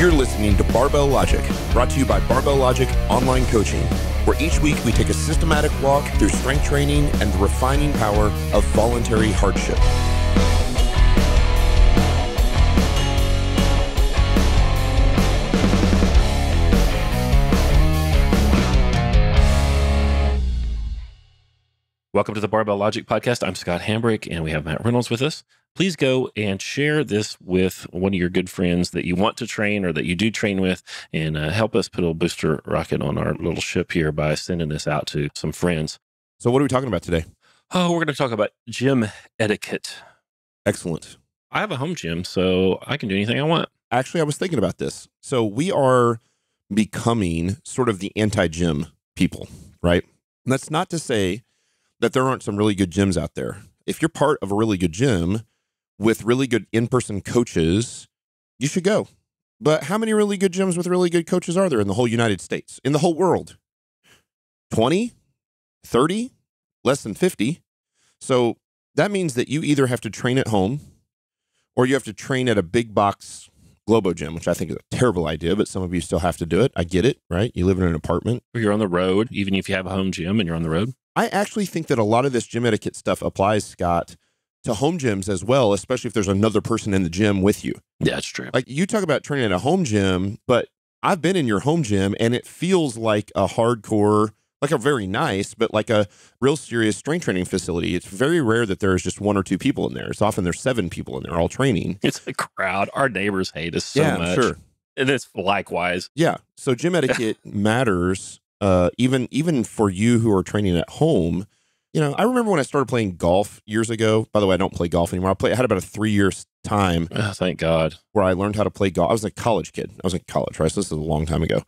You're listening to Barbell Logic, brought to you by Barbell Logic Online Coaching, where each week we take a systematic walk through strength training and the refining power of voluntary hardship. Welcome to the Barbell Logic Podcast. I'm Scott Hambrick, and we have Matt Reynolds with us. Please go and share this with one of your good friends that you want to train or that you do train with, and uh, help us put a booster rocket on our little ship here by sending this out to some friends. So, what are we talking about today? Oh, we're going to talk about gym etiquette. Excellent. I have a home gym, so I can do anything I want. Actually, I was thinking about this. So, we are becoming sort of the anti gym people, right? And that's not to say that there aren't some really good gyms out there. If you're part of a really good gym with really good in person coaches, you should go. But how many really good gyms with really good coaches are there in the whole United States, in the whole world? 20, 30, less than 50. So that means that you either have to train at home or you have to train at a big box Globo gym, which I think is a terrible idea, but some of you still have to do it. I get it, right? You live in an apartment. Or you're on the road, even if you have a home gym and you're on the road. I actually think that a lot of this gym etiquette stuff applies, Scott, to home gyms as well, especially if there's another person in the gym with you. Yeah, that's true. Like you talk about training at a home gym, but I've been in your home gym and it feels like a hardcore, like a very nice, but like a real serious strength training facility. It's very rare that there's just one or two people in there. It's often there's seven people in there all training. It's a crowd. Our neighbors hate us so yeah, much. Sure. And it's likewise. Yeah. So gym etiquette matters uh, even even for you who are training at home, you know, I remember when I started playing golf years ago. By the way, I don't play golf anymore. I play. I had about a three year time. Oh, thank God. Where I learned how to play golf. I was a college kid. I was in college, right? So this is a long time ago,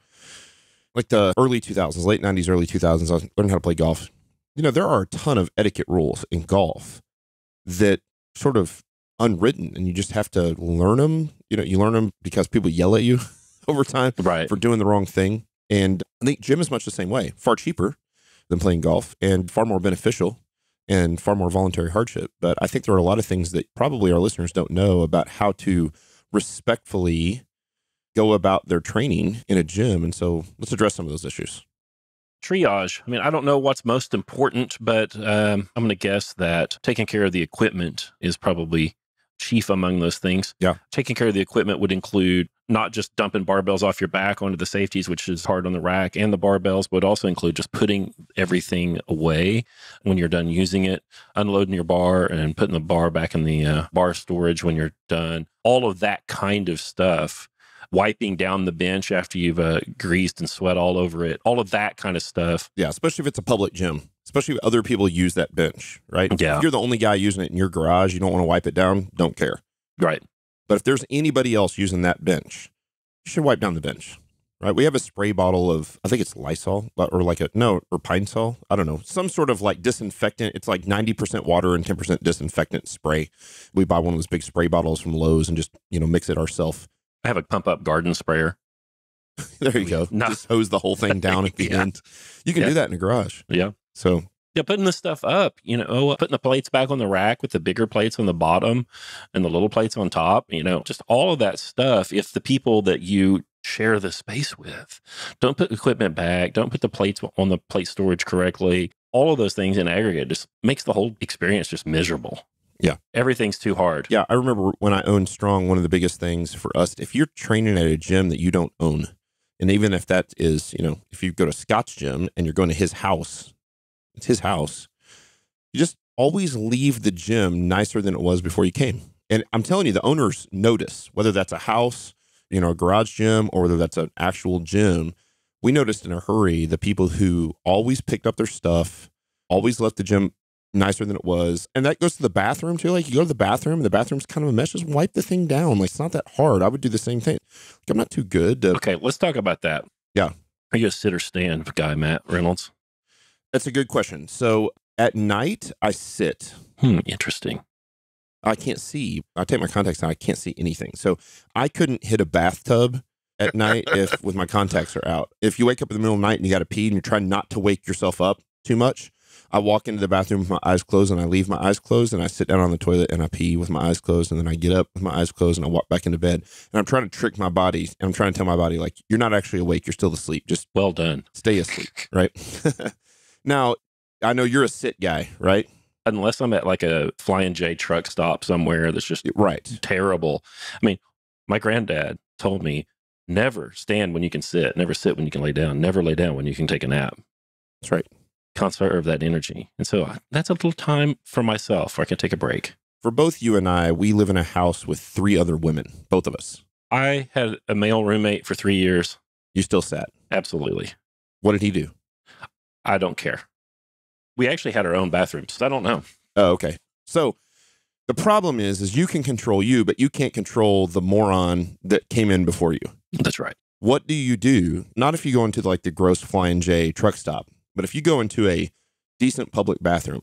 like the early two thousands, late nineties, early two thousands. I learned how to play golf. You know, there are a ton of etiquette rules in golf that sort of unwritten, and you just have to learn them. You know, you learn them because people yell at you over time right. for doing the wrong thing. And I think gym is much the same way, far cheaper than playing golf and far more beneficial and far more voluntary hardship. But I think there are a lot of things that probably our listeners don't know about how to respectfully go about their training in a gym. And so let's address some of those issues. Triage. I mean, I don't know what's most important, but um, I'm going to guess that taking care of the equipment is probably chief among those things. Yeah. Taking care of the equipment would include not just dumping barbells off your back onto the safeties, which is hard on the rack, and the barbells, but also include just putting everything away when you're done using it, unloading your bar and putting the bar back in the uh, bar storage when you're done. All of that kind of stuff wiping down the bench after you've uh, greased and sweat all over it, all of that kind of stuff. Yeah, especially if it's a public gym especially if other people use that bench, right? Yeah. If you're the only guy using it in your garage, you don't want to wipe it down, don't care. Right. But if there's anybody else using that bench, you should wipe down the bench, right? We have a spray bottle of, I think it's Lysol or like a, no, or Pine Sol. I don't know. Some sort of like disinfectant. It's like 90% water and 10% disinfectant spray. We buy one of those big spray bottles from Lowe's and just, you know, mix it ourselves. I have a pump up garden sprayer. there you go. No. Just hose the whole thing down at the yeah. end. You can yeah. do that in a garage. Yeah. So yeah, putting the stuff up, you know, putting the plates back on the rack with the bigger plates on the bottom and the little plates on top, you know, just all of that stuff. If the people that you share the space with don't put equipment back, don't put the plates on the plate storage correctly, all of those things in aggregate just makes the whole experience just miserable. Yeah. Everything's too hard. Yeah. I remember when I owned Strong, one of the biggest things for us, if you're training at a gym that you don't own, and even if that is, you know, if you go to Scott's gym and you're going to his house, it's his house. You just always leave the gym nicer than it was before you came. And I'm telling you, the owners notice whether that's a house, you know, a garage gym, or whether that's an actual gym. We noticed in a hurry the people who always picked up their stuff, always left the gym nicer than it was. And that goes to the bathroom too. Like you go to the bathroom and the bathroom's kind of a mess. Just wipe the thing down. Like it's not that hard. I would do the same thing. Like I'm not too good. To- okay, let's talk about that. Yeah. Are you a sit or stand guy, Matt Reynolds? That's a good question. So at night, I sit. Hmm, interesting. I can't see. I take my contacts and I can't see anything. So I couldn't hit a bathtub at night if with my contacts are out. If you wake up in the middle of the night and you got to pee and you're trying not to wake yourself up too much, I walk into the bathroom with my eyes closed and I leave my eyes closed and I sit down on the toilet and I pee with my eyes closed and then I get up with my eyes closed and I walk back into bed and I'm trying to trick my body and I'm trying to tell my body like you're not actually awake, you're still asleep. Just well done. Stay asleep, right? Now, I know you're a sit guy, right? Unless I'm at like a flying J truck stop somewhere that's just right terrible. I mean, my granddad told me never stand when you can sit, never sit when you can lay down, never lay down when you can take a nap. That's right. Conserve that energy. And so I, that's a little time for myself where I can take a break. For both you and I, we live in a house with three other women, both of us. I had a male roommate for three years. You still sat? Absolutely. What did he do? I don't care. We actually had our own bathrooms. I don't know. Oh, okay. So the problem is, is you can control you, but you can't control the moron that came in before you. That's right. What do you do? Not if you go into like the gross flying J truck stop, but if you go into a decent public bathroom,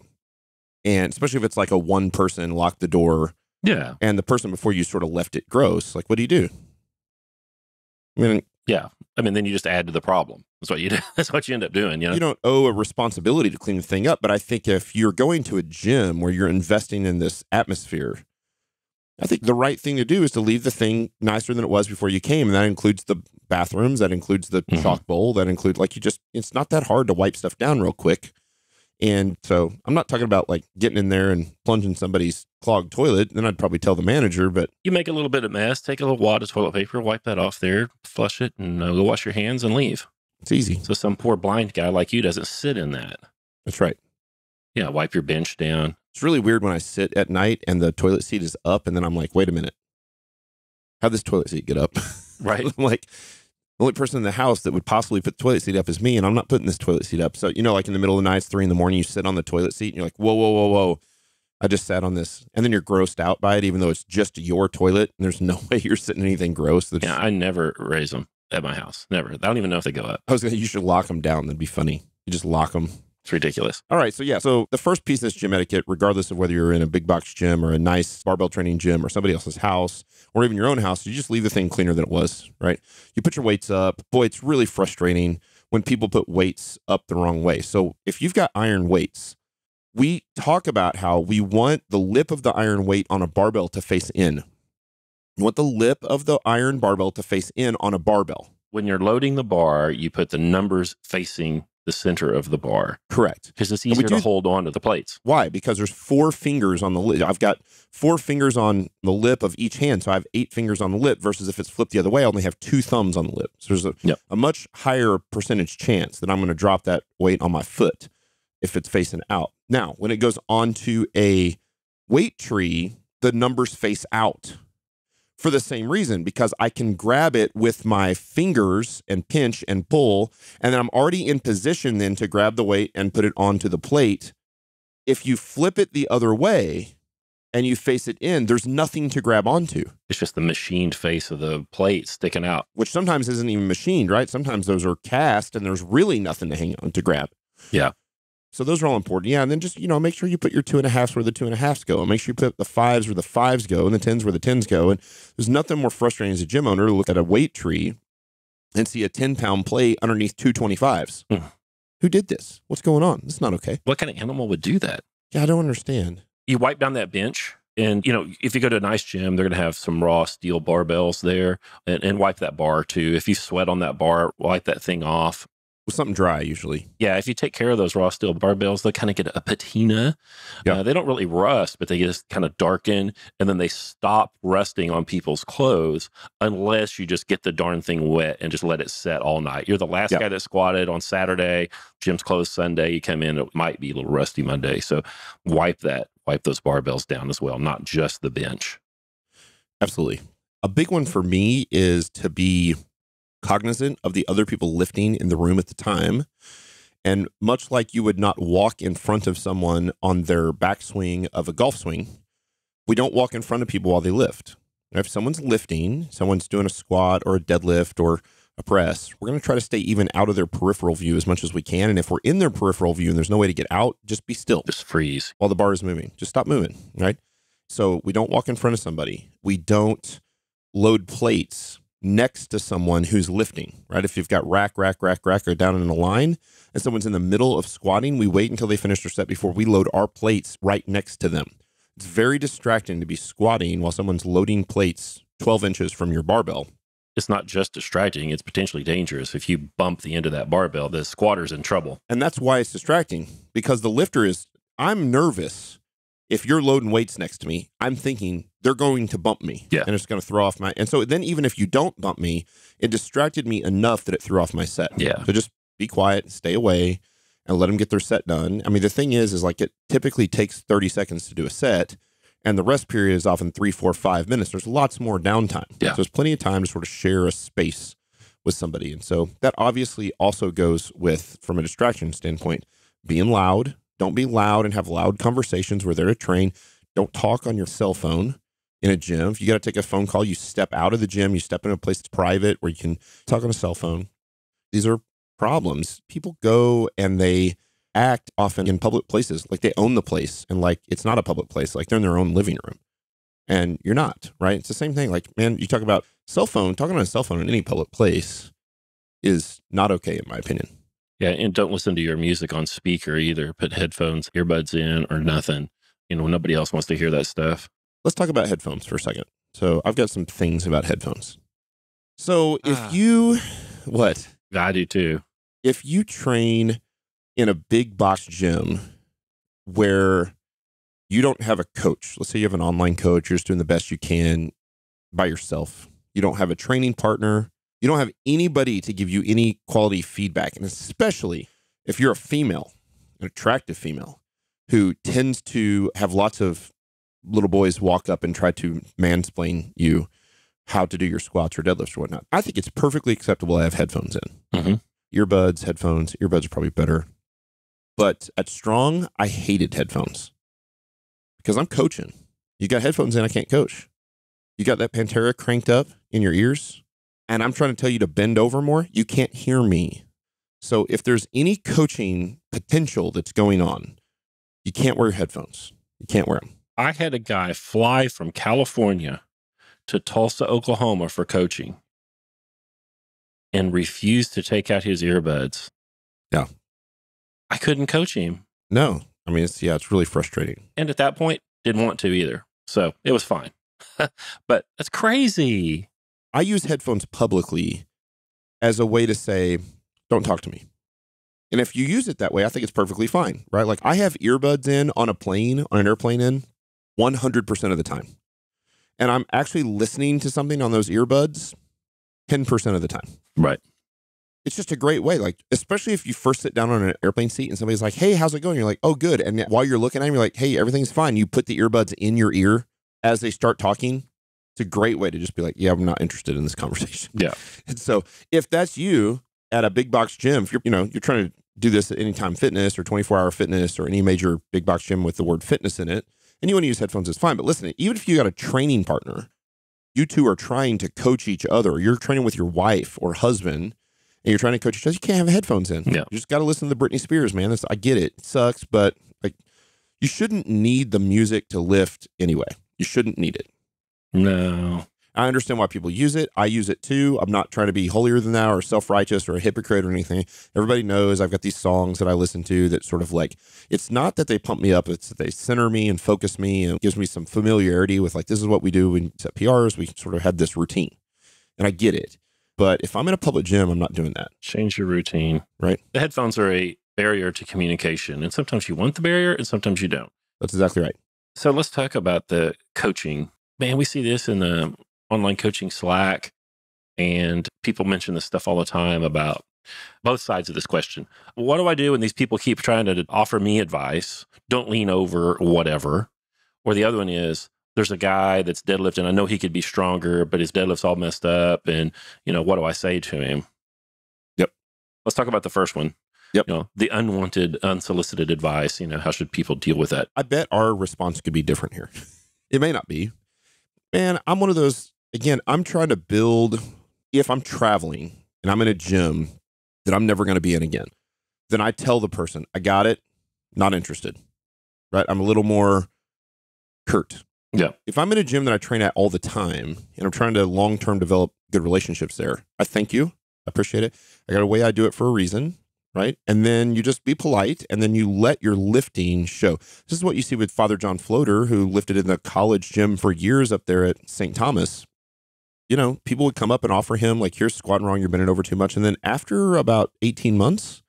and especially if it's like a one person locked the door, yeah, and the person before you sort of left it gross, like what do you do? I mean, yeah, I mean, then you just add to the problem. That's what you do. That's what you end up doing. You, know? you don't owe a responsibility to clean the thing up, but I think if you're going to a gym where you're investing in this atmosphere, I think the right thing to do is to leave the thing nicer than it was before you came, and that includes the bathrooms, that includes the mm -hmm. chalk bowl, that includes like you just. It's not that hard to wipe stuff down real quick. And so I'm not talking about like getting in there and plunging somebody's clogged toilet. Then I'd probably tell the manager, but you make a little bit of mess, take a little wad of toilet paper, wipe that off there, flush it, and uh, go wash your hands and leave. It's easy. So some poor blind guy like you doesn't sit in that. That's right. Yeah, wipe your bench down. It's really weird when I sit at night and the toilet seat is up, and then I'm like, wait a minute, how this toilet seat get up? Right. I'm like, the only person in the house that would possibly put the toilet seat up is me, and I'm not putting this toilet seat up. So, you know, like in the middle of the night, three in the morning, you sit on the toilet seat and you're like, whoa, whoa, whoa, whoa. I just sat on this. And then you're grossed out by it, even though it's just your toilet. And there's no way you're sitting anything gross. That's... Yeah, I never raise them at my house. Never. I don't even know if they go up. I was going to, you should lock them down. That'd be funny. You just lock them it's ridiculous. All right. So, yeah. So, the first piece is gym etiquette, regardless of whether you're in a big box gym or a nice barbell training gym or somebody else's house or even your own house, you just leave the thing cleaner than it was, right? You put your weights up. Boy, it's really frustrating when people put weights up the wrong way. So, if you've got iron weights, we talk about how we want the lip of the iron weight on a barbell to face in. You want the lip of the iron barbell to face in on a barbell. When you're loading the bar, you put the numbers facing the center of the bar. Correct. Because it's easier do, to hold on to the plates. Why? Because there's four fingers on the lip. I've got four fingers on the lip of each hand, so I have eight fingers on the lip. Versus if it's flipped the other way, I only have two thumbs on the lip. So there's a, yep. a much higher percentage chance that I'm going to drop that weight on my foot if it's facing out. Now, when it goes onto a weight tree, the numbers face out for the same reason because I can grab it with my fingers and pinch and pull. And then I'm already in position then to grab the weight and put it onto the plate. If you flip it the other way and you face it in, there's nothing to grab onto. It's just the machined face of the plate sticking out, which sometimes isn't even machined, right? Sometimes those are cast and there's really nothing to hang on to grab. Yeah. So those are all important. Yeah. And then just, you know, make sure you put your two and a halfs where the two and a halves go. And make sure you put the fives where the fives go and the tens where the tens go. And there's nothing more frustrating as a gym owner to look at a weight tree and see a 10 pound plate underneath two 25s. Mm. Who did this? What's going on? It's not okay. What kind of animal would do that? Yeah, I don't understand. You wipe down that bench. And you know, if you go to a nice gym, they're going to have some raw steel barbells there, and, and wipe that bar too. If you sweat on that bar, wipe that thing off with something dry usually. Yeah, if you take care of those raw steel barbells, they kind of get a patina. Yeah. Uh, they don't really rust, but they just kind of darken and then they stop rusting on people's clothes unless you just get the darn thing wet and just let it set all night. You're the last yeah. guy that squatted on Saturday, gym's closed Sunday, you come in, it might be a little rusty Monday. So wipe that, wipe those barbells down as well, not just the bench. Absolutely. A big one for me is to be cognizant of the other people lifting in the room at the time. And much like you would not walk in front of someone on their backswing of a golf swing, we don't walk in front of people while they lift. If someone's lifting, someone's doing a squat or a deadlift or a press, we're going to try to stay even out of their peripheral view as much as we can. And if we're in their peripheral view and there's no way to get out, just be still. Just freeze. While the bar is moving, just stop moving, right? So we don't walk in front of somebody. We don't load plates next to someone who's lifting, right? If you've got rack, rack, rack, rack, or down in a line, and someone's in the middle of squatting, we wait until they finish their set before we load our plates right next to them. It's very distracting to be squatting while someone's loading plates 12 inches from your barbell. It's not just distracting, it's potentially dangerous. If you bump the end of that barbell, the squatter's in trouble. And that's why it's distracting because the lifter is, I'm nervous if you're loading weights next to me, I'm thinking they're going to bump me. Yeah. And it's going to throw off my. And so then, even if you don't bump me, it distracted me enough that it threw off my set. Yeah. So just be quiet, stay away, and let them get their set done. I mean, the thing is, is like it typically takes 30 seconds to do a set, and the rest period is often three, four, five minutes. There's lots more downtime. Yeah. So there's plenty of time to sort of share a space with somebody. And so that obviously also goes with, from a distraction standpoint, being loud don't be loud and have loud conversations where they're to train. Don't talk on your cell phone in a gym. If you got to take a phone call, you step out of the gym, you step in a place that's private where you can talk on a cell phone. These are problems. People go and they act often in public places like they own the place and like it's not a public place, like they're in their own living room and you're not, right? It's the same thing. Like, man, you talk about cell phone, talking on a cell phone in any public place is not okay, in my opinion. Yeah, and don't listen to your music on speaker either. Put headphones, earbuds in, or nothing. You know, nobody else wants to hear that stuff. Let's talk about headphones for a second. So, I've got some things about headphones. So, if ah. you, what? I do too. If you train in a big box gym where you don't have a coach, let's say you have an online coach, you're just doing the best you can by yourself, you don't have a training partner, you don't have anybody to give you any quality feedback. And especially if you're a female, an attractive female, who tends to have lots of little boys walk up and try to mansplain you how to do your squats or deadlifts or whatnot. I think it's perfectly acceptable to have headphones in. Mm -hmm. Earbuds, headphones, earbuds are probably better. But at Strong, I hated headphones because I'm coaching. You got headphones in, I can't coach. You got that Pantera cranked up in your ears and I'm trying to tell you to bend over more, you can't hear me. So if there's any coaching potential that's going on, you can't wear headphones. You can't wear them. I had a guy fly from California to Tulsa, Oklahoma for coaching and refused to take out his earbuds. Yeah. I couldn't coach him. No. I mean, it's, yeah, it's really frustrating. And at that point, didn't want to either. So it was fine. but that's crazy. I use headphones publicly as a way to say, don't talk to me. And if you use it that way, I think it's perfectly fine, right? Like I have earbuds in on a plane, on an airplane in 100% of the time. And I'm actually listening to something on those earbuds 10% of the time. Right. It's just a great way, like, especially if you first sit down on an airplane seat and somebody's like, hey, how's it going? You're like, oh, good. And while you're looking at them, you're like, hey, everything's fine. You put the earbuds in your ear as they start talking it's a great way to just be like, yeah, I'm not interested in this conversation. Yeah. And so if that's you at a big box gym, if you're, you know, you're trying to do this at Anytime Fitness or 24 Hour Fitness or any major big box gym with the word fitness in it, and you want to use headphones, it's fine. But listen, even if you got a training partner, you two are trying to coach each other. You're training with your wife or husband, and you're trying to coach each other. You can't have headphones in. Yeah. You just got to listen to the Britney Spears, man. That's, I get it. It sucks, but like, you shouldn't need the music to lift anyway. You shouldn't need it. No. I understand why people use it. I use it too. I'm not trying to be holier than thou or self righteous or a hypocrite or anything. Everybody knows I've got these songs that I listen to that sort of like, it's not that they pump me up, it's that they center me and focus me and gives me some familiarity with like, this is what we do when set PRs. We sort of had this routine. And I get it. But if I'm in a public gym, I'm not doing that. Change your routine. Right. The headphones are a barrier to communication. And sometimes you want the barrier and sometimes you don't. That's exactly right. So let's talk about the coaching man, we see this in the online coaching Slack, and people mention this stuff all the time about both sides of this question. What do I do when these people keep trying to offer me advice? Don't lean over, whatever. Or the other one is there's a guy that's deadlifting. I know he could be stronger, but his deadlift's all messed up. And, you know, what do I say to him? Yep. Let's talk about the first one. Yep. You know, the unwanted, unsolicited advice. You know, how should people deal with that? I bet our response could be different here. It may not be, Man, I'm one of those, again, I'm trying to build, if I'm traveling and I'm in a gym that I'm never going to be in again, then I tell the person, I got it, not interested, right? I'm a little more curt. Yeah. If I'm in a gym that I train at all the time and I'm trying to long term develop good relationships there, I thank you. I appreciate it. I got a way I do it for a reason right? And then you just be polite and then you let your lifting show. This is what you see with Father John Floater, who lifted in the college gym for years up there at St. Thomas. You know, people would come up and offer him, like, "Here's squatting wrong, you're bending over too much. And then after about 18 months,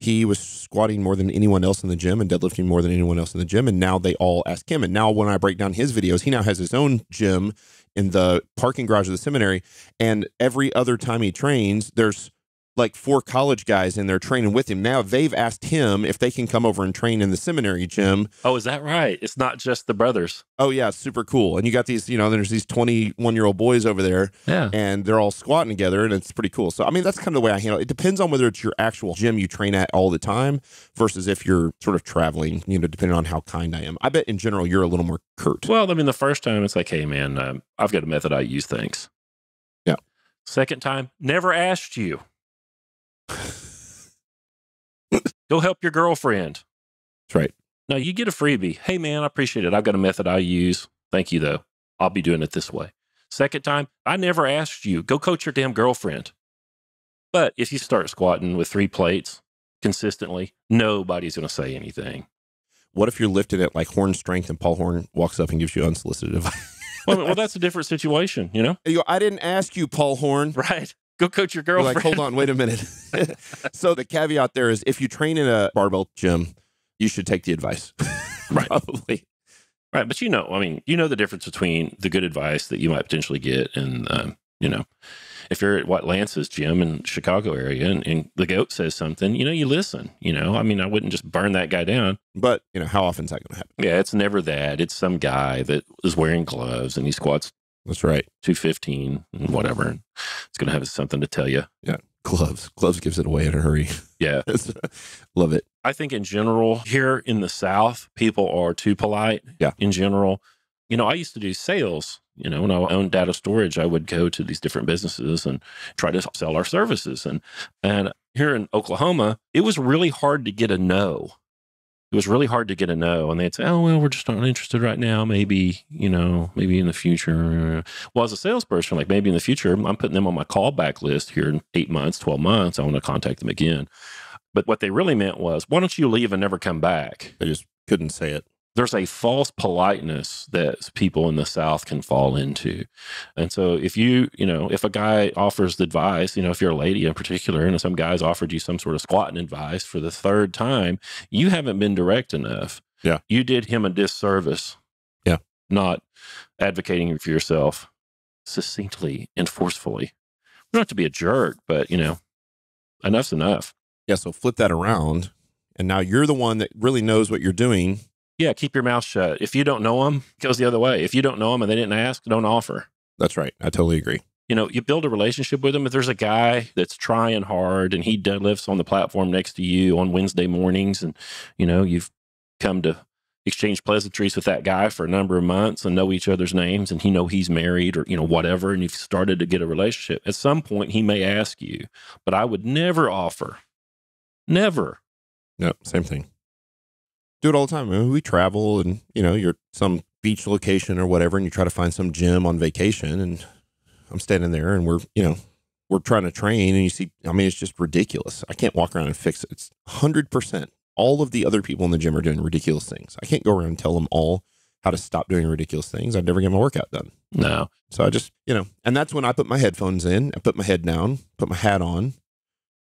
he was squatting more than anyone else in the gym and deadlifting more than anyone else in the gym. And now they all ask him. And now when I break down his videos, he now has his own gym in the parking garage of the seminary. And every other time he trains, there's like four college guys in there training with him. Now they've asked him if they can come over and train in the seminary gym. Oh, is that right? It's not just the brothers. Oh yeah, super cool. And you got these, you know, there's these 21 year old boys over there. Yeah. And they're all squatting together and it's pretty cool. So I mean that's kind of the way I handle it. It depends on whether it's your actual gym you train at all the time versus if you're sort of traveling, you know, depending on how kind I am. I bet in general you're a little more curt. Well, I mean the first time it's like, hey man, um, I've got a method I use. Thanks. Yeah. Second time, never asked you. Go help your girlfriend. That's right. No, you get a freebie. Hey, man, I appreciate it. I've got a method I use. Thank you, though. I'll be doing it this way. Second time, I never asked you. Go coach your damn girlfriend. But if you start squatting with three plates consistently, nobody's going to say anything. What if you're lifting at like horn strength and Paul Horn walks up and gives you unsolicited advice? well, well, that's a different situation, you know? I didn't ask you, Paul Horn. Right go coach your girlfriend. like, hold on, wait a minute. so the caveat there is if you train in a barbell gym, you should take the advice. right. Probably. Right. But you know, I mean, you know the difference between the good advice that you might potentially get and, um, you know, if you're at what Lance's gym in Chicago area and, and, the goat says something, you know, you listen, you know, I mean, I wouldn't just burn that guy down. But, you know, how often is that going to happen? Yeah, it's never that. It's some guy that is wearing gloves and he squats. That's right. 215 and whatever. It's going to have something to tell you. Yeah. Gloves. Gloves gives it away in a hurry. Yeah. Love it. I think in general, here in the South, people are too polite. Yeah. In general, you know, I used to do sales. You know, when I owned data storage, I would go to these different businesses and try to sell our services. And and here in Oklahoma, it was really hard to get a no it was really hard to get a no. And they'd say, oh, well, we're just not interested right now. Maybe, you know, maybe in the future. Well, as a salesperson, like maybe in the future, I'm putting them on my callback list here in eight months, 12 months. I want to contact them again. But what they really meant was, why don't you leave and never come back? I just couldn't say it there's a false politeness that people in the South can fall into. And so if you, you know, if a guy offers the advice, you know, if you're a lady in particular, and some guy's offered you some sort of squatting advice for the third time, you haven't been direct enough. Yeah. You did him a disservice. Yeah. Not advocating for yourself succinctly and forcefully. We don't have to be a jerk, but you know, enough's enough. Yeah. So flip that around. And now you're the one that really knows what you're doing yeah, keep your mouth shut. If you don't know them, it goes the other way. If you don't know them and they didn't ask, don't offer. That's right. I totally agree. You know, you build a relationship with them. If there's a guy that's trying hard and he deadlifts on the platform next to you on Wednesday mornings, and you know you've come to exchange pleasantries with that guy for a number of months and know each other's names and he know he's married or you know whatever and you've started to get a relationship at some point he may ask you but i would never offer never no same thing do it all the time. We travel and, you know, you're some beach location or whatever, and you try to find some gym on vacation. And I'm standing there and we're, you know, we're trying to train and you see, I mean, it's just ridiculous. I can't walk around and fix it. It's 100%. All of the other people in the gym are doing ridiculous things. I can't go around and tell them all how to stop doing ridiculous things. I'd never get my workout done. No. So I just, you know, and that's when I put my headphones in, I put my head down, put my hat on,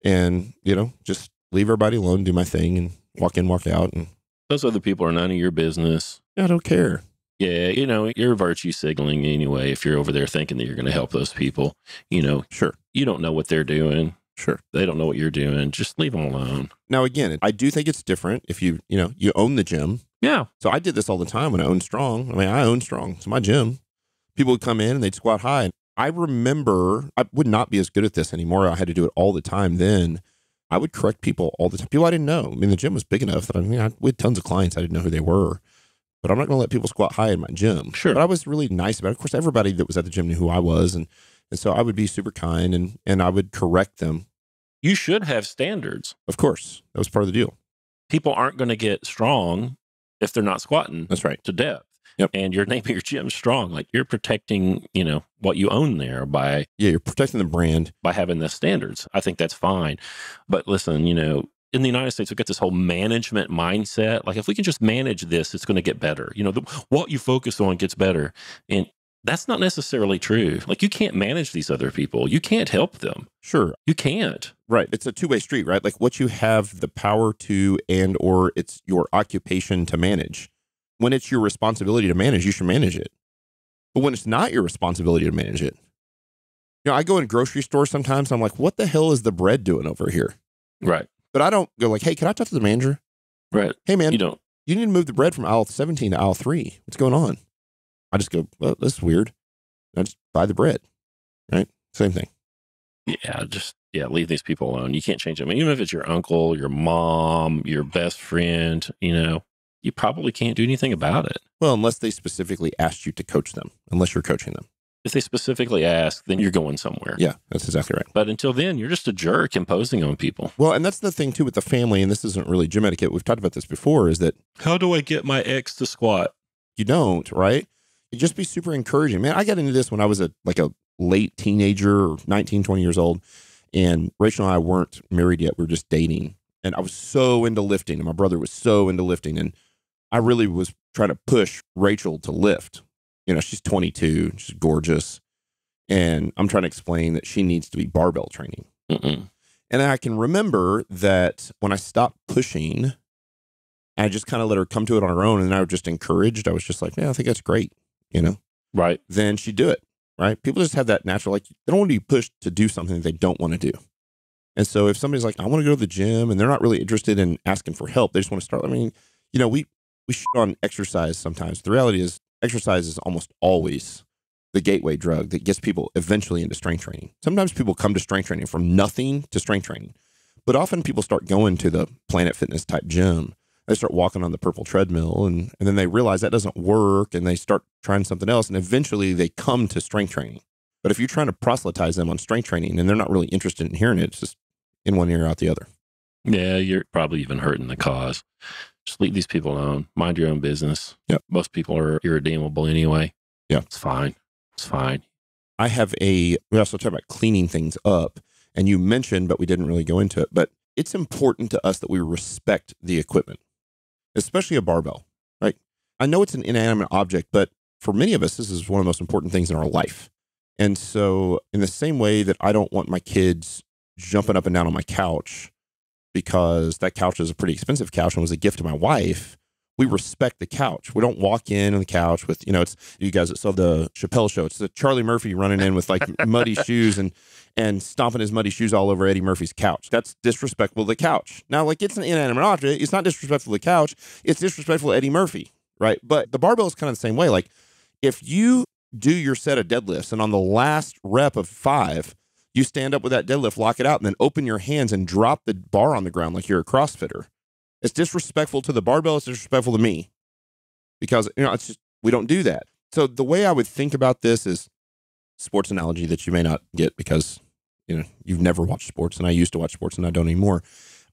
and, you know, just leave everybody alone, do my thing and walk in, walk out and those other people are none of your business. I don't care. Yeah, you know, you're virtue signaling anyway if you're over there thinking that you're going to help those people. You know, sure. You don't know what they're doing. Sure. They don't know what you're doing. Just leave them alone. Now, again, I do think it's different if you, you know, you own the gym. Yeah. So I did this all the time when I owned Strong. I mean, I owned Strong. It's my gym. People would come in and they'd squat high. And I remember I would not be as good at this anymore. I had to do it all the time then. I would correct people all the time. People I didn't know. I mean, the gym was big enough that I mean, I, we had tons of clients. I didn't know who they were, but I'm not going to let people squat high in my gym. Sure. But I was really nice about it. Of course, everybody that was at the gym knew who I was. And, and so I would be super kind and, and I would correct them. You should have standards. Of course. That was part of the deal. People aren't going to get strong if they're not squatting. That's right. To death. Yep. And you're naming your gym strong. Like you're protecting, you know, what you own there by Yeah, you're protecting the brand. By having the standards. I think that's fine. But listen, you know, in the United States, we've got this whole management mindset. Like, if we can just manage this, it's going to get better. You know, the, what you focus on gets better. And that's not necessarily true. Like, you can't manage these other people, you can't help them. Sure. You can't. Right. It's a two way street, right? Like, what you have the power to, and or it's your occupation to manage when it's your responsibility to manage, you should manage it. But when it's not your responsibility to manage it, you know, I go in grocery stores sometimes. I'm like, what the hell is the bread doing over here? Right. But I don't go like, hey, can I talk to the manager? Right. Hey, man, you don't. You need to move the bread from aisle 17 to aisle three. What's going on? I just go, well, this is weird. I just buy the bread. Right. Same thing. Yeah. Just, yeah, leave these people alone. You can't change them. Even if it's your uncle, your mom, your best friend, you know, you probably can't do anything about it. Well, unless they specifically asked you to coach them, unless you're coaching them. If they specifically ask, then you're going somewhere. Yeah, that's exactly right. But until then, you're just a jerk imposing on people. Well, and that's the thing too with the family, and this isn't really gym etiquette. We've talked about this before is that how do I get my ex to squat? You don't, right? You just be super encouraging. Man, I got into this when I was a like a late teenager or 19, 20 years old. And Rachel and I weren't married yet. We were just dating. And I was so into lifting, and my brother was so into lifting. And I really was trying to push Rachel to lift. You know, she's 22, she's gorgeous. And I'm trying to explain that she needs to be barbell training. Mm-mm. And I can remember that when I stopped pushing, I just kind of let her come to it on her own. And I was just encouraged. I was just like, yeah, I think that's great, you know? Right. Then she'd do it, right? People just have that natural, like, they don't want to be pushed to do something they don't want to do. And so if somebody's like, I want to go to the gym and they're not really interested in asking for help, they just want to start. I mean, you know, we we shoot on exercise sometimes. The reality is, exercise is almost always the gateway drug that gets people eventually into strength training. Sometimes people come to strength training from nothing to strength training, but often people start going to the Planet Fitness type gym. They start walking on the purple treadmill and, and then they realize that doesn't work and they start trying something else. And eventually they come to strength training. But if you're trying to proselytize them on strength training and they're not really interested in hearing it, it's just in one ear, out the other. Yeah, you're probably even hurting the cause. Just leave these people alone. Mind your own business. Yeah, Most people are irredeemable anyway. Yeah. It's fine. It's fine. I have a, we also talk about cleaning things up. And you mentioned, but we didn't really go into it, but it's important to us that we respect the equipment, especially a barbell, right? I know it's an inanimate object, but for many of us, this is one of the most important things in our life. And so, in the same way that I don't want my kids jumping up and down on my couch, because that couch is a pretty expensive couch and was a gift to my wife. We respect the couch. We don't walk in on the couch with, you know, it's you guys that saw the Chappelle show. It's the Charlie Murphy running in with like muddy shoes and and stomping his muddy shoes all over Eddie Murphy's couch. That's disrespectful to the couch. Now, like it's an inanimate object. It's not disrespectful to the couch. It's disrespectful to Eddie Murphy, right? But the barbell is kind of the same way. Like if you do your set of deadlifts and on the last rep of five, you stand up with that deadlift, lock it out, and then open your hands and drop the bar on the ground like you're a CrossFitter. It's disrespectful to the barbell. It's disrespectful to me because you know it's just we don't do that. So the way I would think about this is sports analogy that you may not get because you know you've never watched sports, and I used to watch sports and I don't anymore.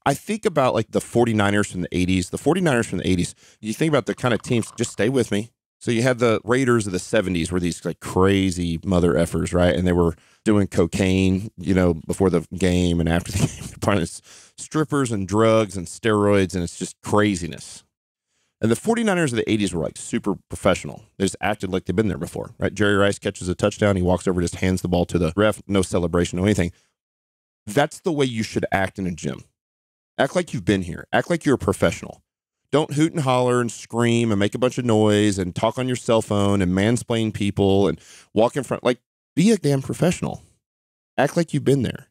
I think about like the 49ers from the 80s, the 49ers from the 80s. You think about the kind of teams, just stay with me. So you had the raiders of the 70s were these like crazy mother effers, right? And they were doing cocaine, you know, before the game and after the game. strippers and drugs and steroids, and it's just craziness. And the 49ers of the 80s were like super professional. They just acted like they've been there before, right? Jerry Rice catches a touchdown. He walks over, just hands the ball to the ref, no celebration, no anything. That's the way you should act in a gym. Act like you've been here. Act like you're a professional don't hoot and holler and scream and make a bunch of noise and talk on your cell phone and mansplain people and walk in front. Like, be a damn professional. Act like you've been there.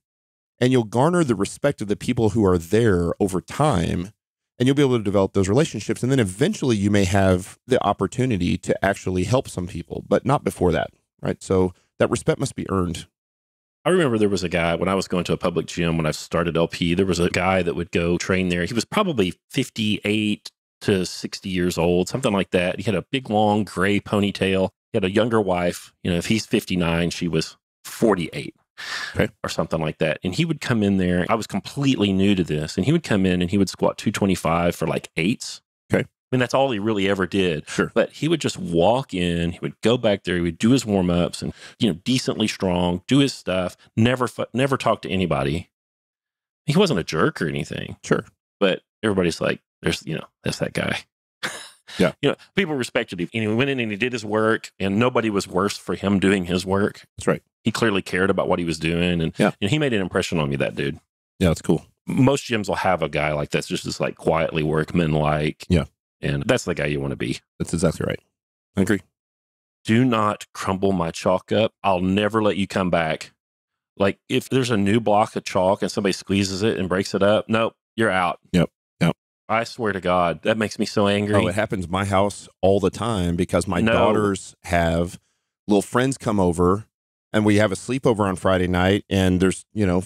And you'll garner the respect of the people who are there over time. And you'll be able to develop those relationships. And then eventually you may have the opportunity to actually help some people, but not before that. Right. So that respect must be earned I remember there was a guy when I was going to a public gym when I started LP, there was a guy that would go train there. He was probably 58 to 60 years old, something like that. He had a big, long gray ponytail. He had a younger wife. You know, if he's 59, she was 48. Okay. Or something like that. And he would come in there. I was completely new to this. And he would come in and he would squat 225 for like eights I mean, that's all he really ever did. Sure. But he would just walk in, he would go back there, he would do his warm ups and, you know, decently strong, do his stuff, never, never talk to anybody. He wasn't a jerk or anything. Sure. But everybody's like, there's, you know, that's that guy. Yeah. you know, people respected him. And he went in and he did his work, and nobody was worse for him doing his work. That's right. He clearly cared about what he was doing. And, yeah. and he made an impression on me, that dude. Yeah, that's cool. Most gyms will have a guy like that's just this like quietly workman like. Yeah and that's the guy you want to be. That's exactly right. I agree. Do not crumble my chalk up. I'll never let you come back. Like if there's a new block of chalk and somebody squeezes it and breaks it up, nope, you're out. Yep. Yep. I swear to God, that makes me so angry. Oh, it happens my house all the time because my no. daughters have little friends come over and we have a sleepover on Friday night and there's, you know,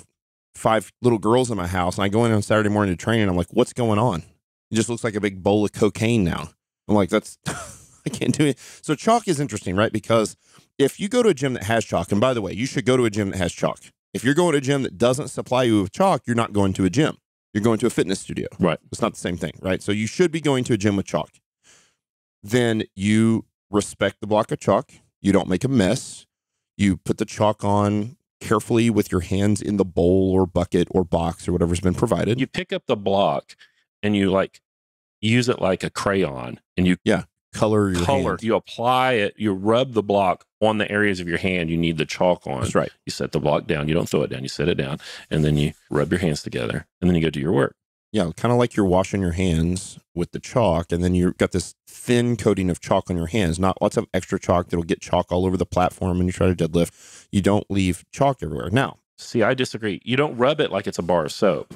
five little girls in my house and I go in on Saturday morning to train and I'm like, what's going on? It just looks like a big bowl of cocaine now. I'm like, that's, I can't do it. So chalk is interesting, right? Because if you go to a gym that has chalk, and by the way, you should go to a gym that has chalk. If you're going to a gym that doesn't supply you with chalk, you're not going to a gym. You're going to a fitness studio. Right. It's not the same thing, right? So you should be going to a gym with chalk. Then you respect the block of chalk. You don't make a mess. You put the chalk on carefully with your hands in the bowl or bucket or box or whatever's been provided. You pick up the block and you like use it like a crayon and you yeah color color hand. you apply it you rub the block on the areas of your hand you need the chalk on that's right you set the block down you don't throw it down you set it down and then you rub your hands together and then you go do your work yeah kind of like you're washing your hands with the chalk and then you've got this thin coating of chalk on your hands not lots of extra chalk that'll get chalk all over the platform when you try to deadlift you don't leave chalk everywhere now see i disagree you don't rub it like it's a bar of soap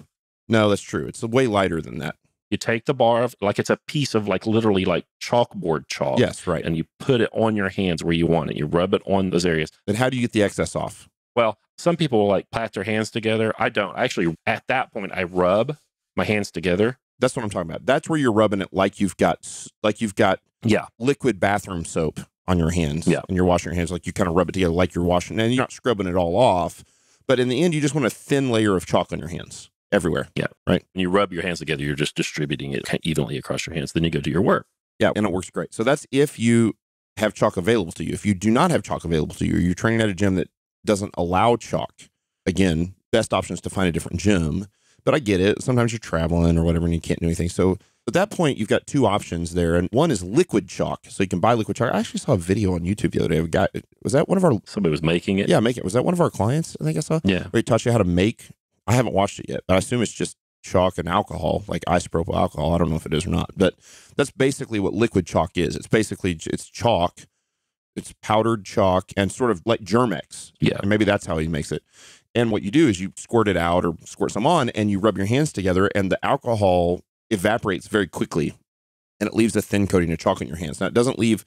no, that's true. It's way lighter than that. You take the bar of like it's a piece of like literally like chalkboard chalk. Yes, right. And you put it on your hands where you want it. You rub it on those areas. Then how do you get the excess off? Well, some people will like pat their hands together. I don't. Actually, at that point, I rub my hands together. That's what I'm talking about. That's where you're rubbing it like you've got like you've got yeah liquid bathroom soap on your hands. Yeah, and you're washing your hands like you kind of rub it together like you're washing, and you're not scrubbing it all off. But in the end, you just want a thin layer of chalk on your hands everywhere. Yeah. Right. When you rub your hands together, you're just distributing it evenly across your hands. Then you go do your work. Yeah. And it works great. So that's if you have chalk available to you. If you do not have chalk available to you, you're training at a gym that doesn't allow chalk, again, best option is to find a different gym. But I get it. Sometimes you're traveling or whatever and you can't do anything. So at that point, you've got two options there. And one is liquid chalk. So you can buy liquid chalk. I actually saw a video on YouTube the other day of a guy. Was that one of our. Somebody was making it. Yeah, making it. Was that one of our clients? I think I saw. Yeah. Where he taught you how to make I haven't watched it yet, but I assume it's just chalk and alcohol, like isopropyl alcohol. I don't know if it is or not, but that's basically what liquid chalk is. It's basically it's chalk, it's powdered chalk, and sort of like Germex. Yeah, and maybe that's how he makes it. And what you do is you squirt it out or squirt some on, and you rub your hands together, and the alcohol evaporates very quickly, and it leaves a thin coating of chalk on your hands. Now it doesn't leave.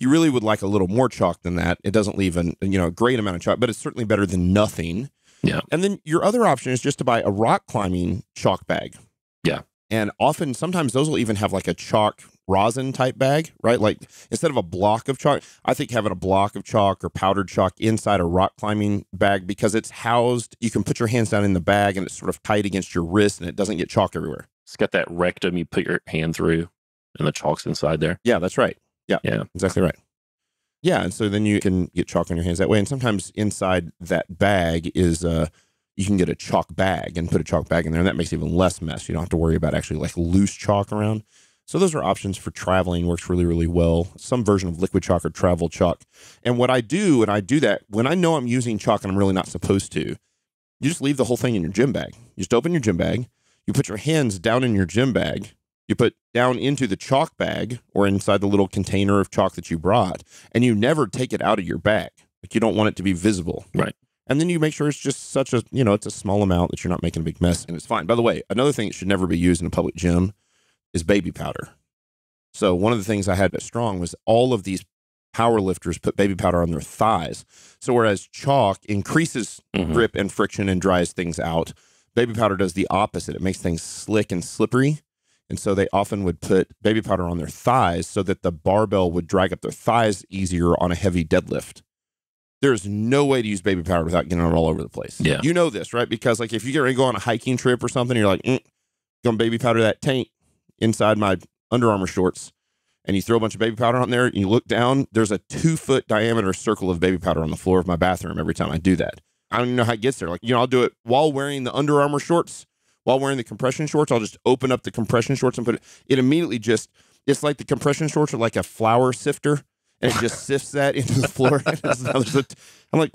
You really would like a little more chalk than that. It doesn't leave an you know a great amount of chalk, but it's certainly better than nothing yeah. And then your other option is just to buy a rock climbing chalk bag. Yeah. And often, sometimes those will even have like a chalk rosin type bag, right? Like instead of a block of chalk, I think having a block of chalk or powdered chalk inside a rock climbing bag because it's housed, you can put your hands down in the bag and it's sort of tight against your wrist and it doesn't get chalk everywhere. It's got that rectum you put your hand through and the chalk's inside there. Yeah, that's right. Yeah. Yeah. Exactly right. Yeah, and so then you can get chalk on your hands that way. And sometimes inside that bag is uh, you can get a chalk bag and put a chalk bag in there, and that makes even less mess. You don't have to worry about actually like loose chalk around. So those are options for traveling. Works really, really well. Some version of liquid chalk or travel chalk. And what I do, and I do that when I know I'm using chalk and I'm really not supposed to, you just leave the whole thing in your gym bag. You just open your gym bag. You put your hands down in your gym bag you put down into the chalk bag or inside the little container of chalk that you brought, and you never take it out of your bag. Like you don't want it to be visible. Right. And then you make sure it's just such a, you know, it's a small amount that you're not making a big mess and it's fine. By the way, another thing that should never be used in a public gym is baby powder. So one of the things I had at Strong was all of these power lifters put baby powder on their thighs. So whereas chalk increases mm-hmm. grip and friction and dries things out, baby powder does the opposite. It makes things slick and slippery and so they often would put baby powder on their thighs so that the barbell would drag up their thighs easier on a heavy deadlift. There's no way to use baby powder without getting it all over the place. Yeah. You know this, right? Because like if you get ready to go on a hiking trip or something, you're like, mm, gonna baby powder that taint inside my Under Armour shorts. And you throw a bunch of baby powder on there and you look down, there's a two foot diameter circle of baby powder on the floor of my bathroom every time I do that. I don't even know how it gets there. Like, you know, I'll do it while wearing the Under Armour shorts while wearing the compression shorts. I'll just open up the compression shorts and put it. It immediately just it's like the compression shorts are like a flour sifter, and it just sifts that into the floor. I'm like,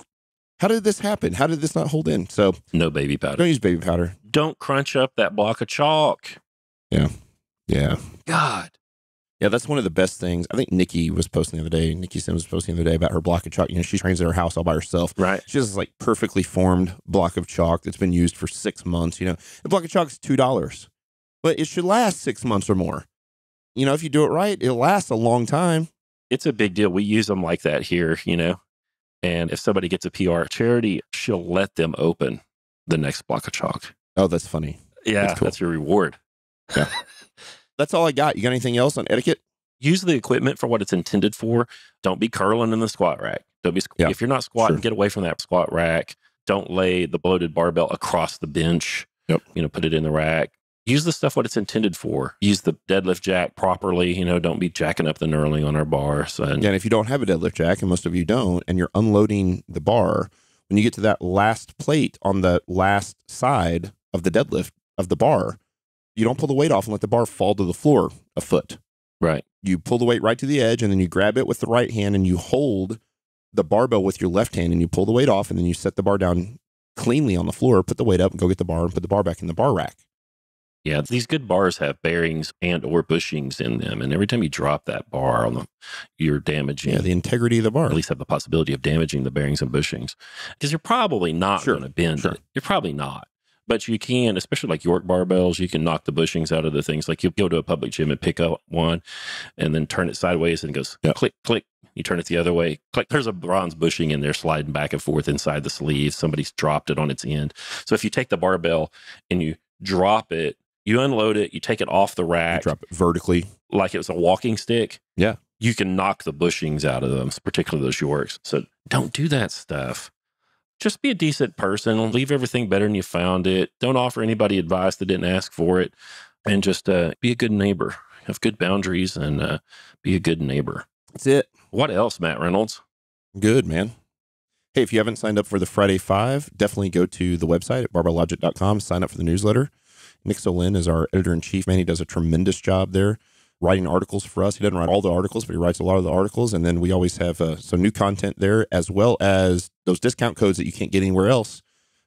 how did this happen? How did this not hold in? So no baby powder. Don't use baby powder. Don't crunch up that block of chalk. Yeah, yeah. God, yeah, that's one of the best things. I think Nikki was posting the other day. Nikki Sims was posting the other day about her block of chalk. You know, she trains at her house all by herself. Right. She has this like perfectly formed block of chalk that's been used for six months. You know, the block of chalk is two dollars, but it should last six months or more. You know, if you do it right, it lasts a long time. It's a big deal. We use them like that here. You know, and if somebody gets a PR charity, she'll let them open the next block of chalk. Oh, that's funny. Yeah, that's, cool. that's your reward. Yeah. That's all I got. You got anything else on etiquette? Use the equipment for what it's intended for. Don't be curling in the squat rack. Don't be yeah, if you're not squatting, sure. get away from that squat rack. Don't lay the bloated barbell across the bench. Yep. You know, put it in the rack. Use the stuff what it's intended for. Use the deadlift jack properly. You know, don't be jacking up the knurling on our bars. And, yeah, and if you don't have a deadlift jack, and most of you don't, and you're unloading the bar, when you get to that last plate on the last side of the deadlift of the bar, you don't pull the weight off and let the bar fall to the floor a foot. Right. You pull the weight right to the edge and then you grab it with the right hand and you hold the barbell with your left hand and you pull the weight off and then you set the bar down cleanly on the floor, put the weight up and go get the bar and put the bar back in the bar rack. Yeah, these good bars have bearings and or bushings in them, and every time you drop that bar on them, you're damaging yeah, the integrity of the bar. At least have the possibility of damaging the bearings and bushings because you're probably not sure, going to bend sure. it. You're probably not but you can, especially like York barbells, you can knock the bushings out of the things. Like you'll go to a public gym and pick up one and then turn it sideways and it goes click, click. You turn it the other way, click. There's a bronze bushing in there sliding back and forth inside the sleeve. Somebody's dropped it on its end. So if you take the barbell and you drop it, you unload it, you take it off the rack, you drop it vertically, like it was a walking stick. Yeah. You can knock the bushings out of them, particularly those Yorks. So don't do that stuff just be a decent person. Leave everything better than you found it. Don't offer anybody advice that didn't ask for it. And just uh, be a good neighbor. Have good boundaries and uh, be a good neighbor. That's it. What else, Matt Reynolds? Good, man. Hey, if you haven't signed up for the Friday Five, definitely go to the website at barbalogic.com, sign up for the newsletter. Nick Solin is our editor in chief, man. He does a tremendous job there writing articles for us. He doesn't write all the articles, but he writes a lot of the articles. And then we always have uh, some new content there, as well as those discount codes that you can't get anywhere else.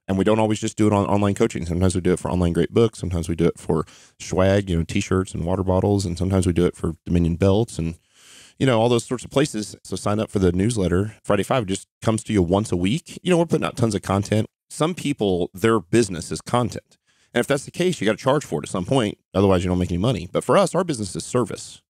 And we don't always just do it on online coaching. Sometimes we do it for online great books. Sometimes we do it for swag, you know, t-shirts and water bottles. And sometimes we do it for Dominion belts and, you know, all those sorts of places. So sign up for the newsletter. Friday Five just comes to you once a week. You know, we're putting out tons of content. Some people, their business is content. And if that's the case, you got to charge for it at some point. Otherwise, you don't make any money. But for us, our business is service.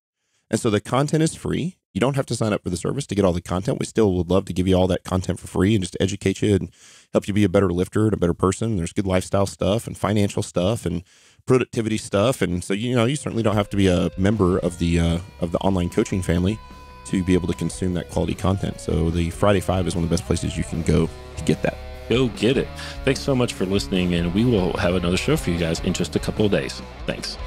And so the content is free. You don't have to sign up for the service to get all the content. We still would love to give you all that content for free and just educate you and help you be a better lifter and a better person. There's good lifestyle stuff and financial stuff and productivity stuff. And so, you know, you certainly don't have to be a member of the, uh, of the online coaching family to be able to consume that quality content. So the Friday Five is one of the best places you can go to get that. Go get it. Thanks so much for listening, and we will have another show for you guys in just a couple of days. Thanks.